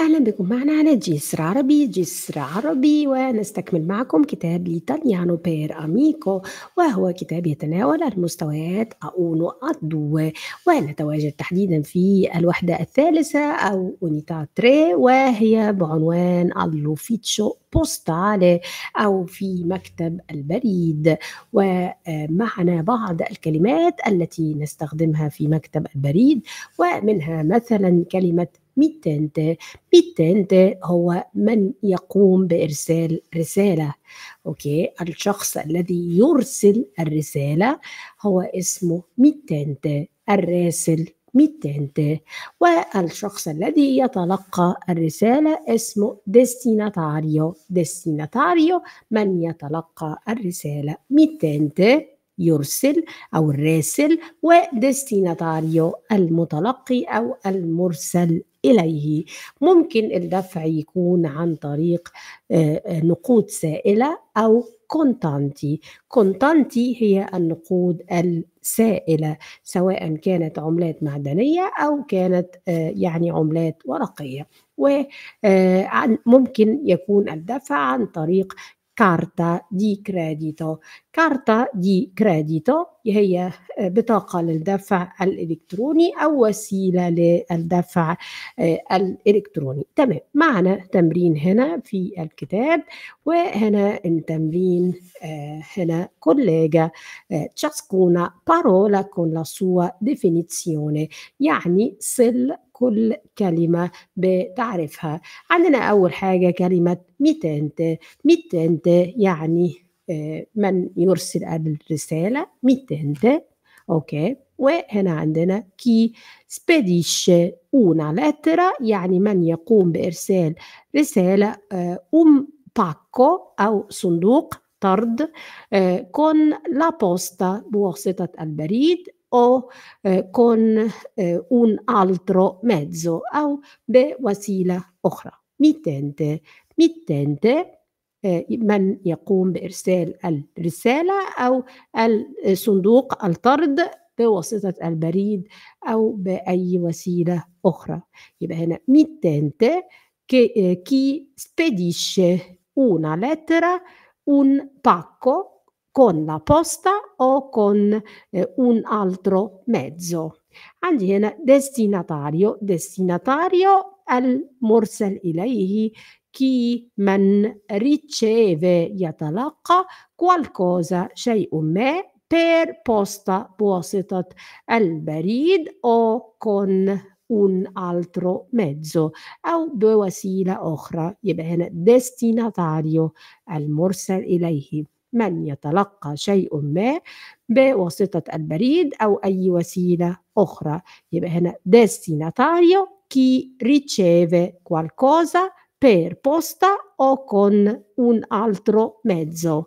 أهلا بكم معنا على جسر عربي جسر عربي ونستكمل معكم كتاب لتانيانو بير أميكو وهو كتاب يتناول المستويات أونو أدو ونتواجد تحديدا في الوحدة الثالثة أو أونيتا تري وهي بعنوان اللوفيتشو بوستالي أو في مكتب البريد ومعنا بعض الكلمات التي نستخدمها في مكتب البريد ومنها مثلا كلمة ميتنت ميتنت هو من يقوم بإرسال رسالة أوكي الشخص الذي يرسل الرسالة هو اسمه ميتنت الراسل ميتنت والشخص الذي يتلقى الرسالة اسمه ديستيناتاريو ديستيناتاريو من يتلقى الرسالة ميتنت يرسل أو الراسل وديستيناتاريو المتلقي أو المرسل إليه ممكن الدفع يكون عن طريق آه، آه، نقود سائلة أو كونتانتي كونتانتي هي النقود السائلة سواء كانت عملات معدنية أو كانت آه، يعني عملات ورقية وممكن يكون الدفع عن طريق كارتا دي كريديتو كارتا دي كريديتو هي آه، بطاقة للدفع الإلكتروني أو وسيلة للدفع آه، الإلكتروني تمام معنا تمرين هنا في الكتاب وهنا التمرين آه، هنا كوليجا تشاسكونا بارولا كون la sua يعني سل كل كلمة بتعرفها عندنا أول حاجة كلمة ميتنت ميتنت يعني آه، من يرسل الرسالة mittente اوكي وهنا عندنا كي سبيديش una lettera يعني من يقوم بإرسال رسالة آه، ام باكو أو صندوق طرد كون لا بوستا بواسطة البريد أو كون آه، con ألترو un altro mezzo أخرى beh, wasila من يقوم بإرسال الرسالة أو الصندوق الطرد بواسطة البريد أو بأي وسيلة أخرى يبقى هنا ميتانت كي سبيديش اونا لترا اون باكو كون لا بوستا أو كون اون altro mezzo عندي هنا destinatario destinatario المرسل إليه chi man riceve yatalaqa qualcosa shay ما per posta al barid o con un altro mezzo أو بوسيلة أخرى يبقى هنا destinatario المرسل إليه من يتلقى شيء ما بواسطة البريد أو أي وسيلة أخرى يبقى هنا destinatario chi riceve qualcosa per posta o con un altro ميتزو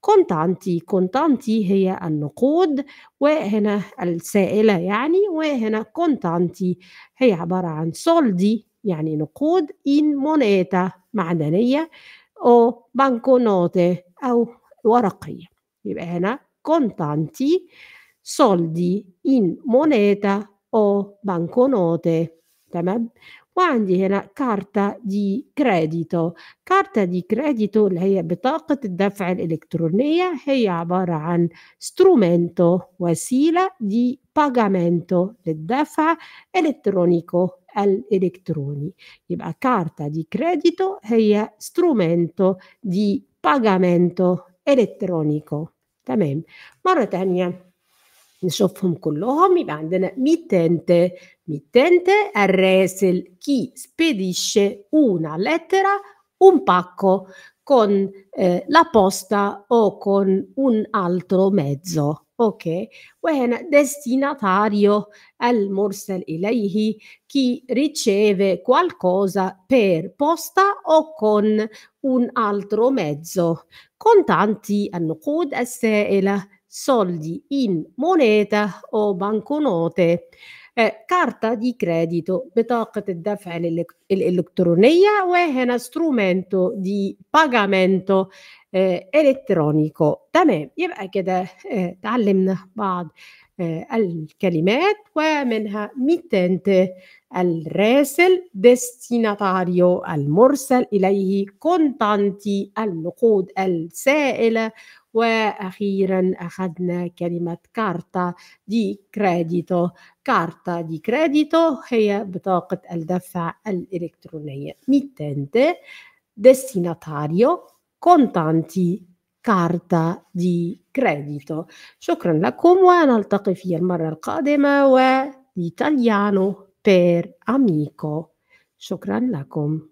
كونتانتي كونتانتي هي النقود وهنا السائلة يعني وهنا كونتانتي هي عبارة عن سولدي يعني نقود إن مونيتا معدنية أو بانكونوتة أو ورقية يبقى هنا كونتانتي soldi in moneta o banconote تمام وعندي هنا كارتا دي كريديتو كارتا دي كريديتو اللي هي بطاقة الدفع الإلكترونية هي عبارة عن سترومنتو وسيلة دي باجامنتو للدفع الإلكترونيكو الإلكتروني يبقى كارتا دي كريديتو هي سترومنتو دي باجامنتو إلكترونيكو تمام مرة تانية نشوفهم كلهم يبقى عندنا mittente mittente الراسل chi spedisce una lettera un pacco con eh, la posta o con un altro mezzo ok وهنا destinatario al morsel ilayhi chi riceve qualcosa per posta o con un altro mezzo contanti النقود السائلة soldi in moneta أو بنكونوتة كارتا دي كريديتو بطاقة الدفع الإلكترونية وهنا strumento di pagamento إلكترونيكو تمام يبقى كده تعلمنا بعض الكلمات ومنها ميتنت الراسل ديستيناتاريو المرسل إليه كونتانتي النقود السائلة واخيرا اخذنا كلمه كارتا دي كريديتو كارتا دي كريديتو هي بطاقه الدفع الالكترونيه ميتنت ديستيناتاريو كونتانتي كارتا دي كريديتو شكرا لكم ونلتقي في المره القادمه و بير اميكو شكرا لكم